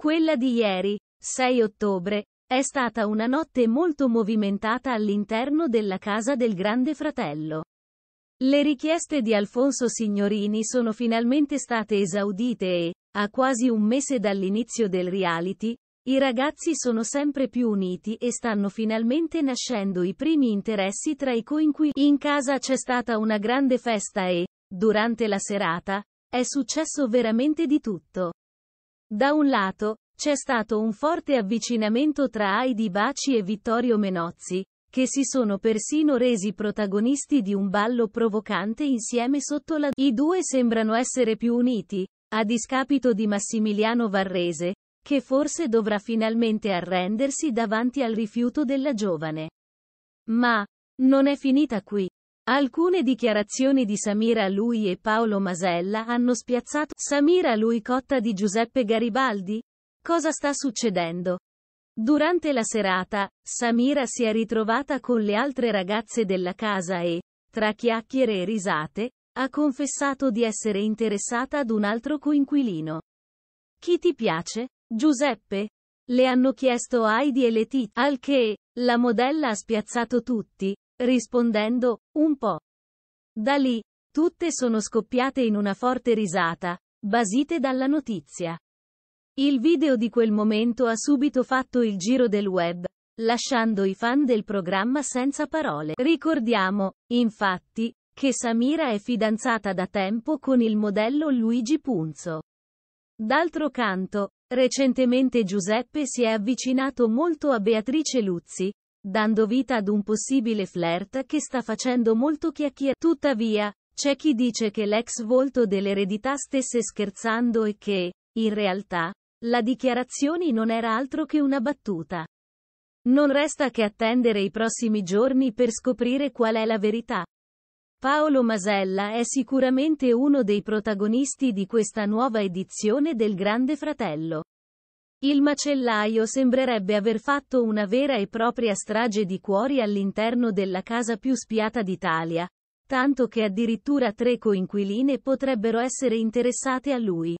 Quella di ieri, 6 ottobre, è stata una notte molto movimentata all'interno della casa del Grande Fratello. Le richieste di Alfonso Signorini sono finalmente state esaudite e, a quasi un mese dall'inizio del reality, i ragazzi sono sempre più uniti e stanno finalmente nascendo i primi interessi tra i coinquilini. In casa c'è stata una grande festa e, durante la serata, è successo veramente di tutto. Da un lato, c'è stato un forte avvicinamento tra Heidi Baci e Vittorio Menozzi, che si sono persino resi protagonisti di un ballo provocante insieme sotto la... I due sembrano essere più uniti, a discapito di Massimiliano Varrese, che forse dovrà finalmente arrendersi davanti al rifiuto della giovane. Ma, non è finita qui. Alcune dichiarazioni di Samira Lui e Paolo Masella hanno spiazzato Samira Lui cotta di Giuseppe Garibaldi? Cosa sta succedendo? Durante la serata, Samira si è ritrovata con le altre ragazze della casa e, tra chiacchiere e risate, ha confessato di essere interessata ad un altro coinquilino. Chi ti piace? Giuseppe? Le hanno chiesto Heidi e Letizia, al che, la modella ha spiazzato tutti, rispondendo, un po'. Da lì, tutte sono scoppiate in una forte risata, basite dalla notizia. Il video di quel momento ha subito fatto il giro del web, lasciando i fan del programma senza parole. Ricordiamo, infatti, che Samira è fidanzata da tempo con il modello Luigi Punzo. D'altro canto, recentemente Giuseppe si è avvicinato molto a Beatrice Luzzi, dando vita ad un possibile flirt che sta facendo molto chiacchiere. Tuttavia, c'è chi dice che l'ex volto dell'eredità stesse scherzando e che, in realtà, la dichiarazione non era altro che una battuta. Non resta che attendere i prossimi giorni per scoprire qual è la verità. Paolo Masella è sicuramente uno dei protagonisti di questa nuova edizione del Grande Fratello. Il macellaio sembrerebbe aver fatto una vera e propria strage di cuori all'interno della casa più spiata d'Italia, tanto che addirittura tre coinquiline potrebbero essere interessate a lui.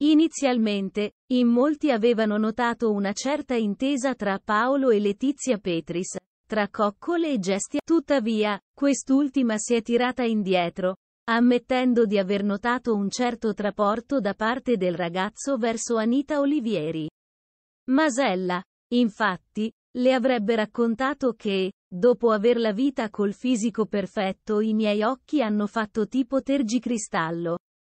Inizialmente, in molti avevano notato una certa intesa tra Paolo e Letizia Petris, tra coccole e gesti. Tuttavia, quest'ultima si è tirata indietro, ammettendo di aver notato un certo traporto da parte del ragazzo verso Anita Olivieri. Masella, infatti, le avrebbe raccontato che, dopo aver la vita col fisico perfetto i miei occhi hanno fatto tipo tergicristallo.